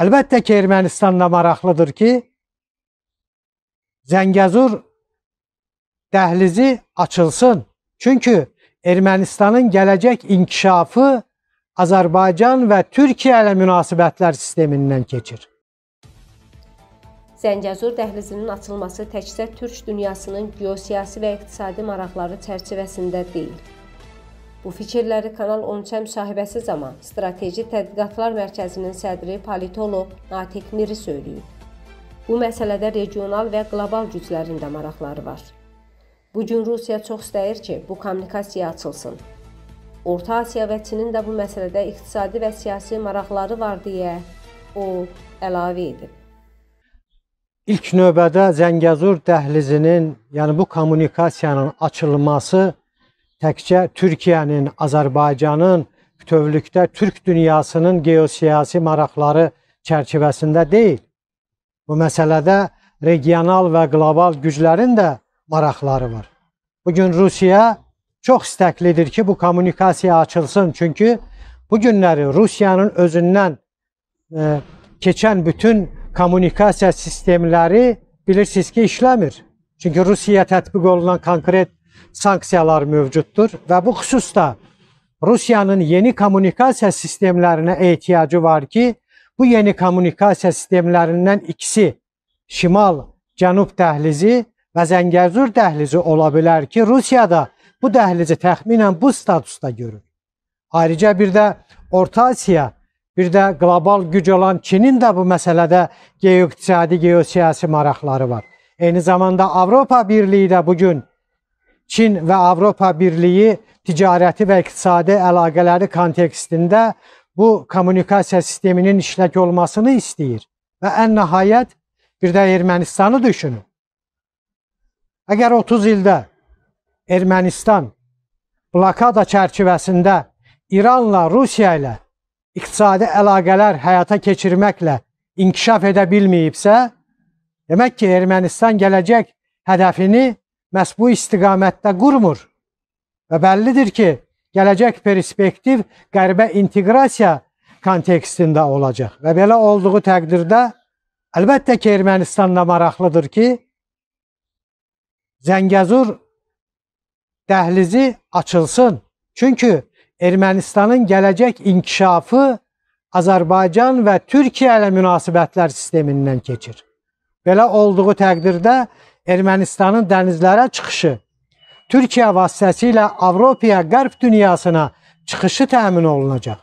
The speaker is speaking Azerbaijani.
Əlbəttə ki, Ermənistanla maraqlıdır ki, Zəngəzur dəhlizi açılsın. Çünki Ermənistanın gələcək inkişafı Azərbaycan və Türkiyə ilə münasibətlər sistemindən keçir. Zəngəzur dəhlizinin açılması təkcə türk dünyasının geosiyasi və iqtisadi maraqları çərçivəsində deyil. Bu fikirləri Kanal 13 müsahibəsi zaman Strateji Tədqiqatlar Mərkəzinin sədri politoloq Natiq Miri söyləyib. Bu məsələdə regional və qlobal güclərin də maraqları var. Bu gün Rusiya çox istəyir ki, bu kommunikasiya açılsın. Orta Asiya və Çinin də bu məsələdə iqtisadi və siyasi maraqları var deyə o əlavə edib. İlk növbədə Zəngəzur dəhlizinin, yəni bu kommunikasiyanın açılması təkcə Türkiyənin, Azərbaycanın bütövlükdə Türk dünyasının geosiyasi maraqları çərçivəsində deyil. Bu məsələdə regional və qlobal güclərin də maraqları var. Bu gün Rusiya çox istəklidir ki, bu kommunikasiya açılsın. Çünki bu günləri Rusiyanın özündən e, keçən bütün kommunikasiya sistemləri bilirsiniz ki, işləmir. Çünki Rusiyaya tətbiq olunan konkret sanksiyalar mövcuddur və bu xüsusda Rusiyanın yeni kommunikasiya sistemlərinə ehtiyacı var ki, bu yeni kommunikasiya sistemlərindən ikisi şimal-cənub dəhlizi və Zəngəzur dəhlizi ola bilər ki, Rusiyada bu dəhlizi təxminən bu statusda görür. Ayrıca bir də Orta Asiya, bir də qlobal güc olan Çinin də bu məsələdə geo-iqtisadi, geo-siyasi maraqları var. Eyni zamanda Avropa Birliyi də bu gün Çin ve Avropa Birliği ticarəti ve iqtisadi əlaqələri kontekstində bu kommunikasiya sisteminin işlək olmasını istəyir ve en nihayet bir de Ermenistanı düşünün. Eğer 30 ildə Ermenistan blokada çerçevesinde İranla, Rusya ile iqtisadi əlaqələr hayata geçirmekle inkişaf edə demek ki, Ermenistan gelecek hedefini məhz bu istiqamətdə qurmur. Və bəllidir ki, gələcək perspektiv qərbə inteqrasiya kontekstində olacaq. Və belə olduğu təqdirdə əlbəttə ki, Ermənistanla maraqlıdır ki, Zəngəzur dəhlizi açılsın. Çünki Ermənistanın gələcək inkişafı Azərbaycan və Türkiyə ilə münasibətlər sistemindən keçir. Belə olduğu təqdirdə Ermənistanın dənizlərə çıxışı, Türkiyə vasitəsilə Avropaya, qərb dünyasına çıxışı təmin olunacaq.